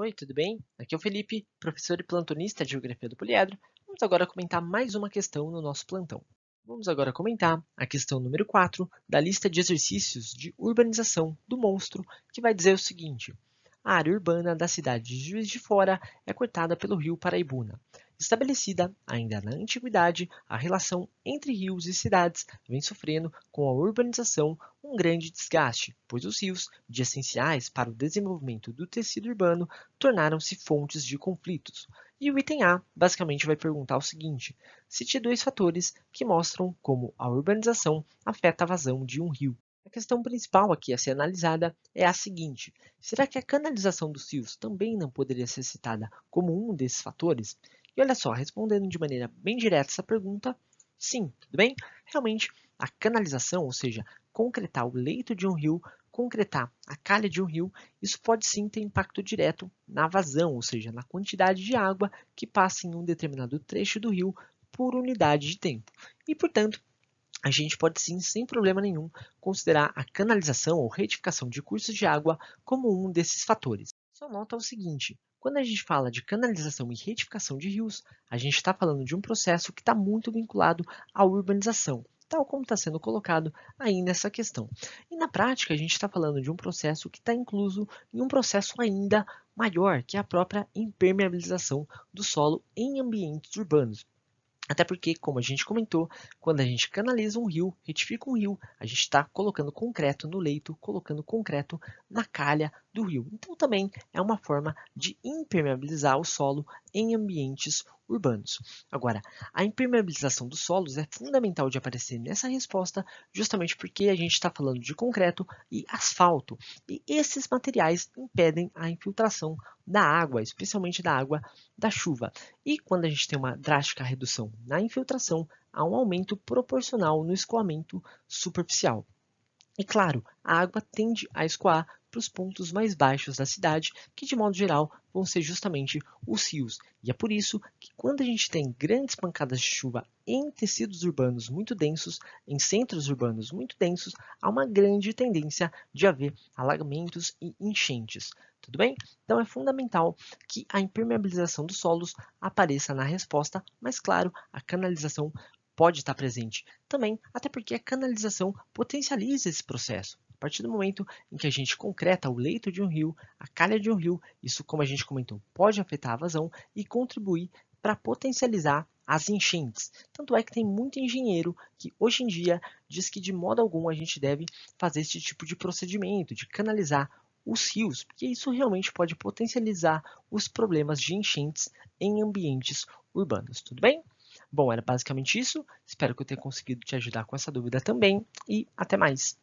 Oi, tudo bem? Aqui é o Felipe, professor e plantonista de Geografia do Poliedro. Vamos agora comentar mais uma questão no nosso plantão. Vamos agora comentar a questão número 4 da lista de exercícios de urbanização do monstro, que vai dizer o seguinte: a área urbana da cidade de Juiz de Fora é cortada pelo rio Paraibuna. Estabelecida ainda na antiguidade, a relação entre rios e cidades vem sofrendo com a urbanização um grande desgaste, pois os rios, de essenciais para o desenvolvimento do tecido urbano, tornaram-se fontes de conflitos. E o item A basicamente vai perguntar o seguinte: cite dois fatores que mostram como a urbanização afeta a vazão de um rio. A questão principal aqui a ser analisada é a seguinte: será que a canalização dos rios também não poderia ser citada como um desses fatores? E olha só, respondendo de maneira bem direta essa pergunta, sim, tudo bem? Realmente, a canalização, ou seja, concretar o leito de um rio, concretar a calha de um rio, isso pode sim ter impacto direto na vazão, ou seja, na quantidade de água que passa em um determinado trecho do rio por unidade de tempo. E, portanto, a gente pode sim, sem problema nenhum, considerar a canalização ou retificação de cursos de água como um desses fatores. Só nota o seguinte: quando a gente fala de canalização e retificação de rios, a gente está falando de um processo que está muito vinculado à urbanização, tal como está sendo colocado aí nessa questão. E na prática, a gente está falando de um processo que está incluso em um processo ainda maior, que é a própria impermeabilização do solo em ambientes urbanos. Até porque, como a gente comentou, quando a gente canaliza um rio, retifica um rio, a gente está colocando concreto no leito, colocando concreto na calha do rio. Então, também é uma forma de impermeabilizar o solo em ambientes urbanos. Agora, a impermeabilização dos solos é fundamental de aparecer nessa resposta, justamente porque a gente está falando de concreto e asfalto, e esses materiais impedem a infiltração da água, especialmente da água da chuva. E quando a gente tem uma drástica redução na infiltração, há um aumento proporcional no escoamento superficial. E claro, a água tende a escoar para os pontos mais baixos da cidade, que de modo geral vão ser justamente os rios. E é por isso que quando a gente tem grandes pancadas de chuva em tecidos urbanos muito densos, em centros urbanos muito densos, há uma grande tendência de haver alagamentos e enchentes. Tudo bem? Então é fundamental que a impermeabilização dos solos apareça na resposta, mas claro, a canalização pode estar presente também, até porque a canalização potencializa esse processo. A partir do momento em que a gente concreta o leito de um rio, a calha de um rio, isso, como a gente comentou, pode afetar a vazão e contribuir para potencializar as enchentes. Tanto é que tem muito engenheiro que hoje em dia diz que de modo algum a gente deve fazer esse tipo de procedimento, de canalizar os rios, porque isso realmente pode potencializar os problemas de enchentes em ambientes urbanos, tudo bem? Bom, era basicamente isso. Espero que eu tenha conseguido te ajudar com essa dúvida também e até mais.